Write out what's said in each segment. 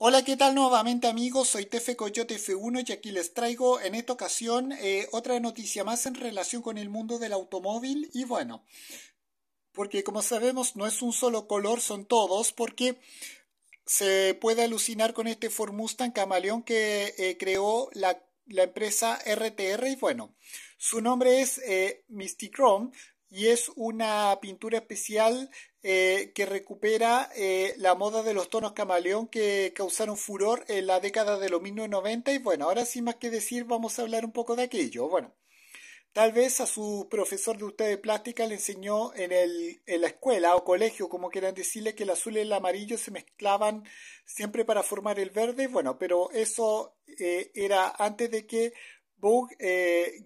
Hola, ¿qué tal nuevamente amigos? Soy Tefe Coyote F1 y aquí les traigo en esta ocasión eh, otra noticia más en relación con el mundo del automóvil y bueno, porque como sabemos no es un solo color, son todos, porque se puede alucinar con este Ford Mustang Camaleón que eh, creó la, empresa RTR y bueno, su nombre es eh, Misty Chrome y es una pintura especial eh, que recupera eh, la moda de los tonos camaleón que causaron furor en la década de los 1990 y bueno, ahora sin más que decir vamos a hablar un poco de aquello. Bueno, tal vez a su profesor de usted de plástica le enseñó en, el, en la escuela o colegio, como quieran decirle, que el azul y el amarillo se mezclaban siempre para formar el verde, bueno, pero eso eh, era antes de que Bug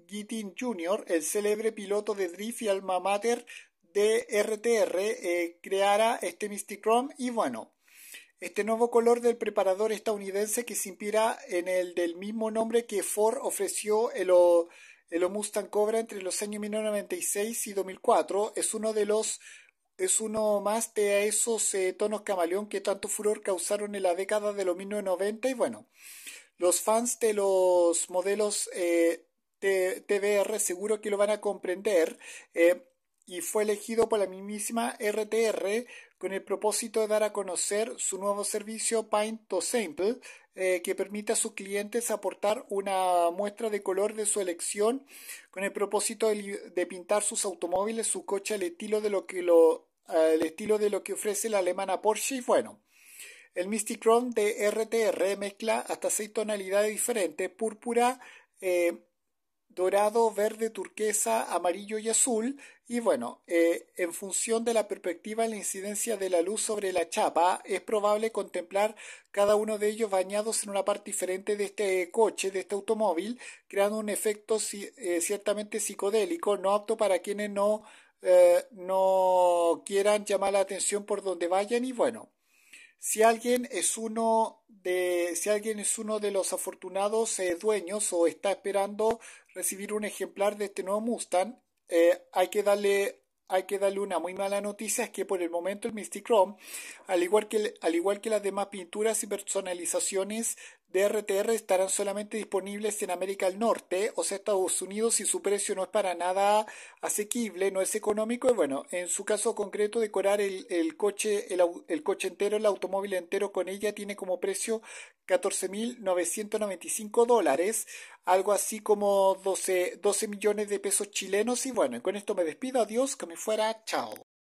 Gittin Jr., el célebre piloto de drift y alma mater de RTR eh, creara este Mystic Chrome y bueno, este nuevo color del preparador estadounidense que se inspira en el del mismo nombre que Ford ofreció el, Mustang Cobra entre los años 1996 y 2004 es uno de los es uno más de esos eh, tonos camaleón que tanto furor causaron en la década de los 1990 y bueno, los fans de los modelos eh, TBR seguro que lo van a comprender y fue elegido por la mismísima RTR con el propósito de dar a conocer su nuevo servicio Paint to Sample eh, que permite a sus clientes aportar una muestra de color de su elección con el propósito de, pintar sus automóviles, su coche al estilo de lo que lo, estilo de lo que ofrece la alemana Porsche y bueno el Mystic Chrome de RTR mezcla hasta seis tonalidades diferentes, púrpura, eh, dorado, verde, turquesa, amarillo y azul. Y bueno, eh, en función de la perspectiva, la incidencia de la luz sobre la chapa, es probable contemplar cada uno de ellos bañados en una parte diferente de este coche, de este automóvil, creando un efecto eh, ciertamente psicodélico, no apto para quienes no, eh, no quieran llamar la atención por donde vayan. Y bueno. Si alguien es uno de, si alguien es uno de los afortunados eh, dueños o está esperando recibir un ejemplar de este nuevo Mustang, eh, hay que darle hay que darle una muy mala noticia es que por el momento el Mystic Chrome, al igual que, al igual que las demás pinturas y personalizaciones de RTR estarán solamente disponibles en América del Norte, o sea, Estados Unidos, y su precio no es para nada asequible, no es económico, y bueno, en su caso concreto, decorar el, coche, el, coche entero, el automóvil entero con ella tiene como precio 14.995 dólares, algo así como 12, 12 millones de pesos chilenos, y bueno, con esto me despido, adiós, que me fuera, chao.